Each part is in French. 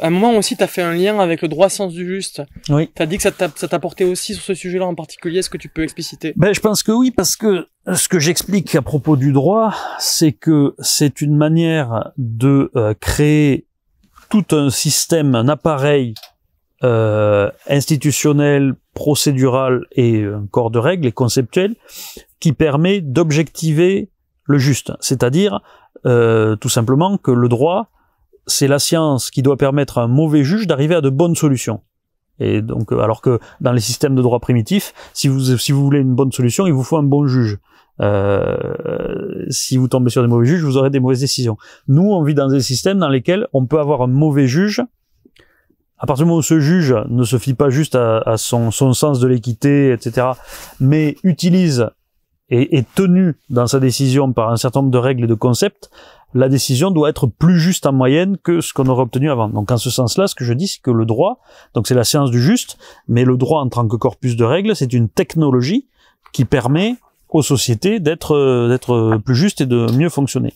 à un moment aussi, tu as fait un lien avec le droit sens du juste. Oui. Tu as dit que ça t'a porté aussi sur ce sujet-là en particulier. Est-ce que tu peux expliciter ben, Je pense que oui, parce que ce que j'explique à propos du droit, c'est que c'est une manière de euh, créer tout un système, un appareil euh, institutionnel, procédural et un corps de règles et conceptuel qui permet d'objectiver le juste. C'est-à-dire, euh, tout simplement, que le droit c'est la science qui doit permettre à un mauvais juge d'arriver à de bonnes solutions. Et donc, euh, alors que dans les systèmes de droit primitifs si vous si vous voulez une bonne solution, il vous faut un bon juge. Euh, si vous tombez sur des mauvais juges, vous aurez des mauvaises décisions. Nous, on vit dans des systèmes dans lesquels on peut avoir un mauvais juge. À partir du moment où ce juge ne se fie pas juste à, son, son sens de l'équité, etc., mais utilise et est tenu dans sa décision par un certain nombre de règles et de concepts, la décision doit être plus juste en moyenne que ce qu'on aurait obtenu avant. Donc en ce sens-là, ce que je dis, c'est que le droit, donc c'est la science du juste, mais le droit en tant que corpus de règles, c'est une technologie qui permet aux sociétés d'être euh, d'être euh, plus justes et de mieux fonctionner.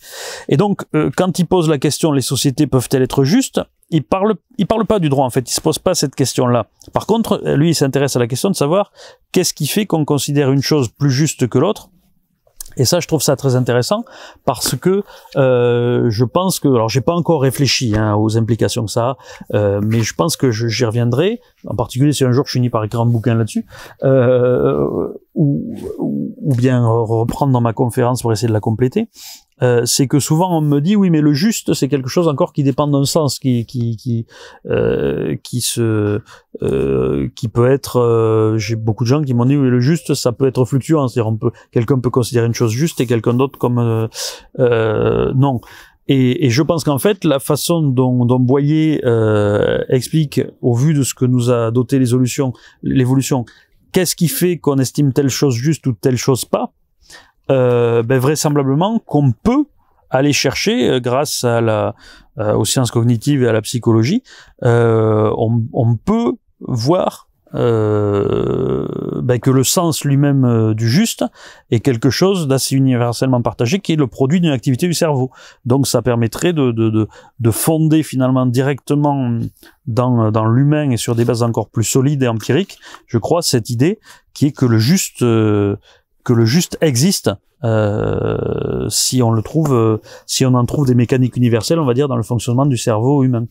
Et donc euh, quand il pose la question les sociétés peuvent-elles être justes il parle il parle pas du droit en fait, il se pose pas cette question-là. Par contre, lui il s'intéresse à la question de savoir qu'est-ce qui fait qu'on considère une chose plus juste que l'autre et ça, je trouve ça très intéressant parce que euh, je pense que, alors, j'ai pas encore réfléchi hein, aux implications de ça, euh, mais je pense que j'y reviendrai, en particulier si un jour je finis par écrire un bouquin là-dessus, euh, ou, ou, bien reprendre dans ma conférence pour essayer de la compléter. Euh, c'est que souvent on me dit oui mais le juste c'est quelque chose encore qui dépend d'un sens qui qui qui euh, qui se euh, qui peut être j'ai beaucoup de gens qui m'ont dit oui le juste ça peut être fluctuant c'est-à-dire on peut quelqu'un peut considérer une chose juste et quelqu'un d'autre comme non et, je pense qu'en fait, la façon dont, dont Boyer explique, au vu de ce que nous a doté l'évolution, qu'est-ce qui fait qu'on estime telle chose juste ou telle chose pas, euh, ben, vraisemblablement qu'on peut aller chercher euh, grâce à la, euh, aux sciences cognitives et à la psychologie, on, on, peut voir euh, ben que le sens lui-même du juste est quelque chose d'assez universellement partagé, qui est le produit d'une activité du cerveau. Donc ça permettrait de, de, de, de fonder finalement directement dans, dans l'humain et sur des bases encore plus solides et empiriques, je crois, cette idée qui est que le juste que le juste existe euh, si on le trouve, euh, si on en trouve des mécaniques universelles, on va dire, dans le fonctionnement du cerveau humain.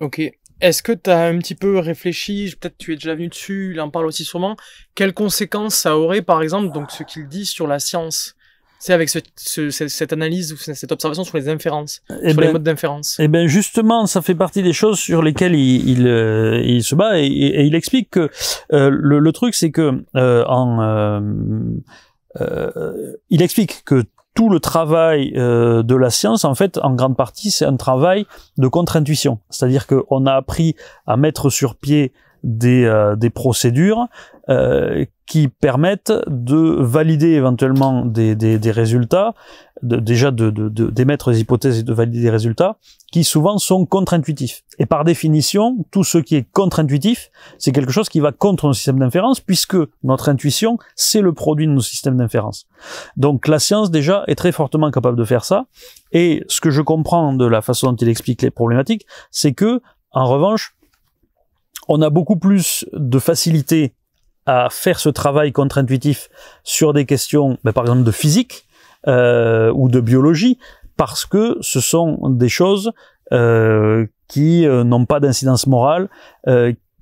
Ok. Est-ce que tu as un petit peu réfléchi, peut-être tu es déjà venu dessus, il en parle aussi sûrement, quelles conséquences ça aurait, par exemple, donc ce qu'il dit sur la science c'est avec cette analyse ou cette observation sur les inférences, eh sur les ben, modes d'inférence. Et eh bien justement, ça fait partie des choses sur lesquelles il, il, euh, se bat et, il explique que euh, le, truc, c'est que euh, en, il explique que tout le travail de la science, en fait, en grande partie, c'est un travail de contre-intuition. C'est-à-dire qu'on a appris à mettre sur pied euh, des, procédures euh, qui permettent de valider éventuellement des, résultats, déjà d'émettre de, des hypothèses et de valider des résultats, qui souvent sont contre-intuitifs. Et par définition, tout ce qui est contre-intuitif, c'est quelque chose qui va contre nos systèmes d'inférence, puisque notre intuition, c'est le produit de nos systèmes d'inférence. Donc la science déjà est très fortement capable de faire ça. Et ce que je comprends de la façon dont il explique les problématiques, c'est que, en revanche, on a beaucoup plus de facilité à faire ce travail contre-intuitif sur des questions, ben, par exemple, de physique euh, ou de biologie, parce que ce sont des choses euh, qui euh, n'ont pas d'incidence morale,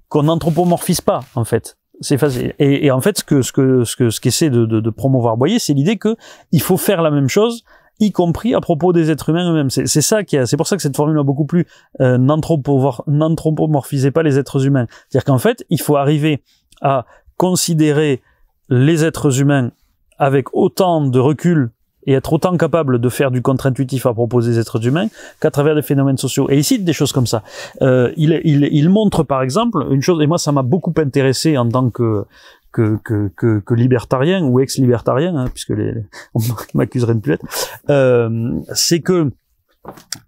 qu'on n'anthropomorphise pas, en fait. C'est facile. Et, en fait, ce que ce que ce que ce qu'essaie de, promouvoir Boyer, c'est l'idée que il faut faire la même chose y compris à propos des êtres humains eux-mêmes. C'est ça qui c'est pour ça que cette formule a beaucoup plus euh, n'anthropomorphisez pas les êtres humains. C'est-à-dire qu'en fait, il faut arriver à considérer les êtres humains avec autant de recul et être autant capable de faire du contre-intuitif à propos des êtres humains qu'à travers des phénomènes sociaux. Et il cite des choses comme ça. Euh, il, il, il, montre par exemple une chose, et moi ça m'a beaucoup intéressé en tant que que, que, que, libertarien ou ex-libertarien, hein, puisque on m'accuserait de plus être, euh, c'est que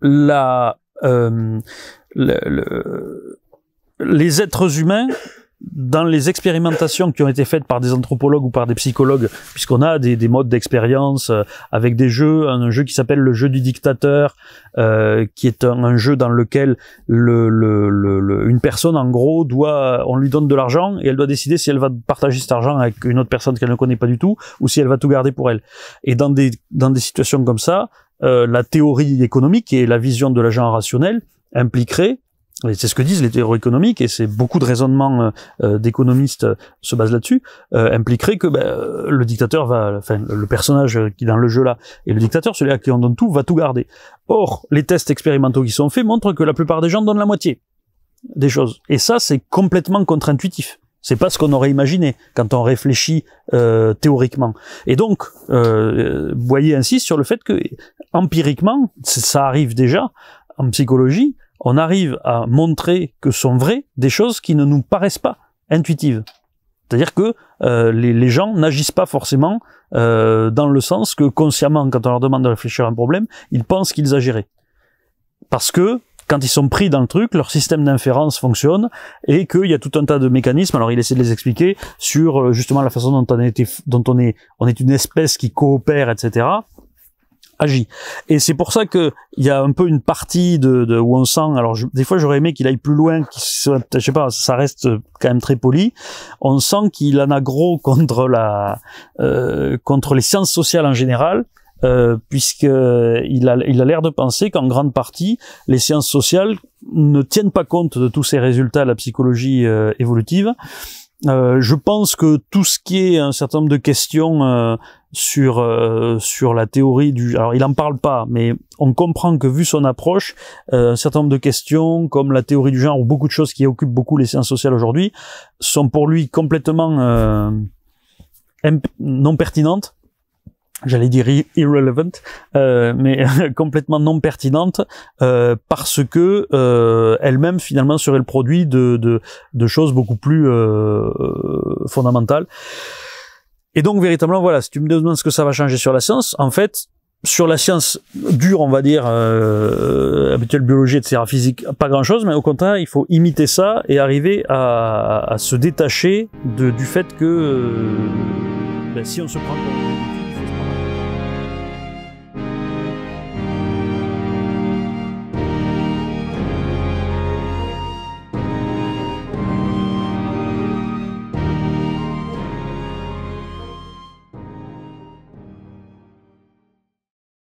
la, euh, les êtres humains dans les expérimentations qui ont été faites par des anthropologues ou par des psychologues, puisqu'on a des, des modes d'expérience euh, avec des jeux, un, jeu qui s'appelle le jeu du dictateur, euh, qui est un, jeu dans lequel le, le, le, le, une personne en gros doit, on lui donne de l'argent et elle doit décider si elle va partager cet argent avec une autre personne qu'elle ne connaît pas du tout ou si elle va tout garder pour elle. Et dans des dans des situations comme ça, euh, la théorie économique et la vision de l'agent rationnel impliquerait c'est ce que disent les théories économiques, et c'est beaucoup de raisonnements euh, euh, d'économistes euh, se basent là-dessus, euh, impliquerait que ben, le dictateur va, enfin le personnage qui est dans le jeu là, et le dictateur, celui à qui on donne tout, va tout garder. Or, les tests expérimentaux qui sont faits montrent que la plupart des gens donnent la moitié des choses. Et ça, c'est complètement contre-intuitif. C'est pas ce qu'on aurait imaginé quand on réfléchit euh, théoriquement. Et donc, euh, Boyer insiste sur le fait que empiriquement, ça arrive déjà en psychologie on arrive à montrer que sont vraies des choses qui ne nous paraissent pas intuitives. C'est-à-dire que euh, les, gens n'agissent pas forcément euh, dans le sens que consciemment, quand on leur demande de réfléchir à un problème, ils pensent qu'ils agiraient. Parce que quand ils sont pris dans le truc, leur système d'inférence fonctionne et qu'il y a tout un tas de mécanismes. Alors il essaie de les expliquer sur euh, justement la façon dont on, dont on est, on est une espèce qui coopère, etc agit. Et c'est pour ça que il y a un peu une partie de, de où on sent. Alors des fois j'aurais aimé qu'il aille plus loin, qu'il je sais pas, ça reste quand même très poli. On sent qu'il en a gros contre la, euh, contre les sciences sociales en général. Euh, puisque il a il a l'air de penser qu'en grande partie les sciences sociales ne tiennent pas compte de tous ces résultats de la psychologie euh, évolutive euh, je pense que tout ce qui est un certain nombre de questions euh, sur euh, sur la théorie du. Alors il en parle pas, mais on comprend que vu son approche, euh, un certain nombre de questions comme la théorie du genre ou beaucoup de choses qui occupent beaucoup les sciences sociales aujourd'hui sont pour lui complètement euh, non pertinentes. J'allais dire irrelevant, mais complètement non pertinentes parce que elle-même finalement serait le produit de, de, de choses beaucoup plus fondamentales. Et donc, véritablement, voilà, si tu me demandes ce que ça va changer sur la science, en fait, sur la science dure, on va dire, euh, habituelle biologie, etc., physique, pas grand-chose, mais au contraire, il faut imiter ça et arriver à, à se détacher de, du fait que euh, ben, si on se prend...